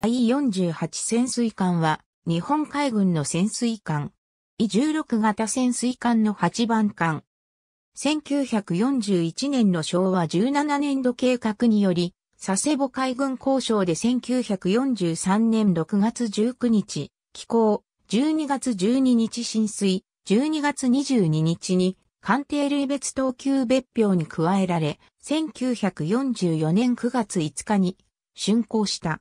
I-48 潜水艦は、日本海軍の潜水艦。i 1 6型潜水艦の8番艦。1941年の昭和17年度計画により、佐世保海軍交渉で1943年6月19日、寄港、12月12日浸水、12月22日に艦艇類別等級別表に加えられ、1944年9月5日に竣工した。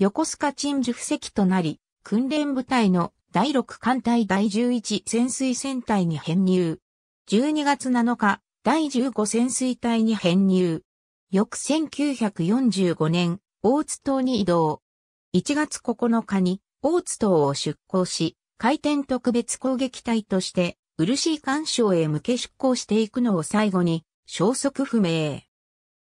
横須賀鎮守布石となり、訓練部隊の第6艦隊第11潜水船隊に編入。12月7日、第15潜水隊に編入。翌1945年、大津島に移動。1月9日に大津島を出港し、回転特別攻撃隊として、漆干渉へ向け出港していくのを最後に、消息不明。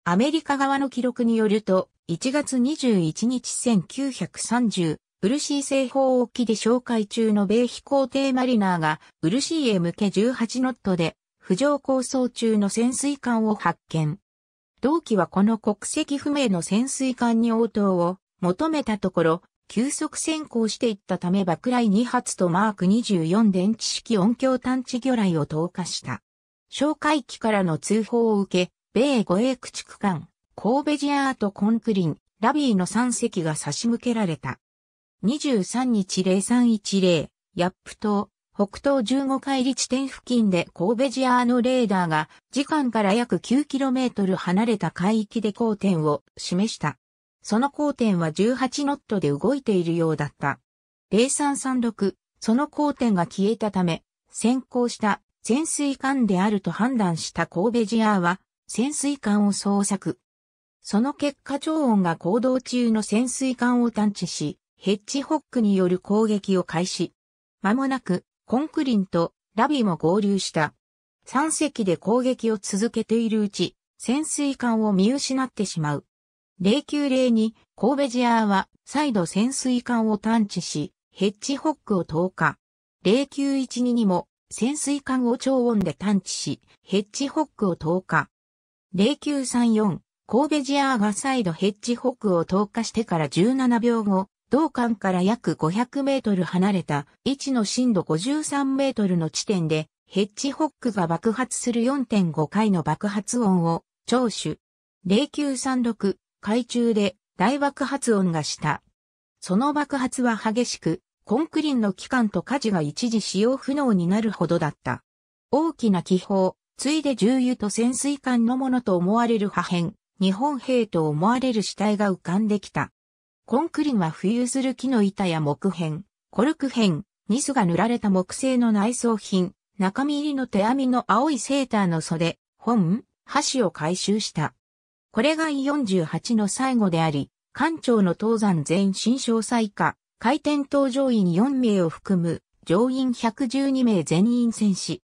アメリカ側の記録によると、1月21日1930、ウルシー西方沖で紹介中の米飛行艇マリナーが、ウルシーへ向け18ノットで、浮上構想中の潜水艦を発見。同期はこの国籍不明の潜水艦に応答を求めたところ、急速先行していったため爆雷2発とマーク24電池式音響探知魚雷を投下した。哨戒機からの通報を受け、米護衛駆逐艦、神戸ジアートコンクリン、ラビーの3隻が差し向けられた。23日0310、ヤップ島、北東15海里地点付近で神戸ジアーのレーダーが時間から約 9km 離れた海域で交点を示した。その交点は18ノットで動いているようだった。0336、その交点が消えたため、先行した潜水艦であると判断した神戸ジアーは潜水艦を捜索。その結果超音が行動中の潜水艦を探知し、ヘッジホックによる攻撃を開始。間もなく、コンクリンとラビも合流した。3隻で攻撃を続けているうち、潜水艦を見失ってしまう。090に、コーベジアーは再度潜水艦を探知し、ヘッジホックを投下。0912にも潜水艦を超音で探知し、ヘッジホックを投下。0934、神戸ジアーガサイドヘッジホックを投下してから17秒後、同館から約500メートル離れた位置の深度53メートルの地点で、ヘッジホックが爆発する4.5回の爆発音を聴取。0936、海中で大爆発音がした。その爆発は激しく、コンクリンの機関と火事が一時使用不能になるほどだった。大きな気泡、ついで重油と潜水艦のものと思われる破片、日本兵と思われる死体が浮かんできた。コンクリンは浮遊する木の板や木片、コルク片、ニスが塗られた木製の内装品、中身入りの手編みの青いセーターの袖、本、箸を回収した。これが48の最後であり、艦長の東山全新詳細化、回転搭乗員4名を含む、乗員112名全員戦死。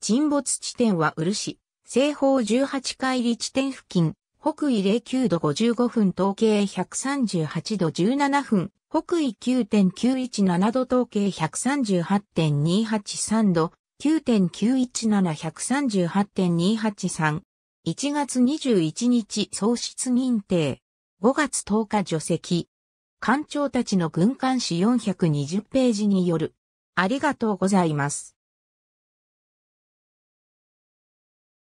沈没地点は漆、西方18海里地点付近、北緯09度55分、統計138度17分、北緯9.917度、統計138.283度、9.917138.283。1月21日喪失認定。5月10日除籍。官庁たちの軍艦史420ページによる。ありがとうございます。